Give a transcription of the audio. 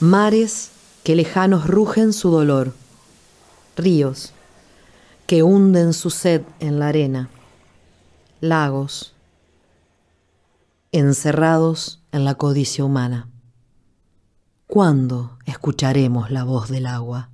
mares que lejanos rugen su dolor, ríos que hunden su sed en la arena, lagos encerrados en la codicia humana. ¿Cuándo escucharemos la voz del agua?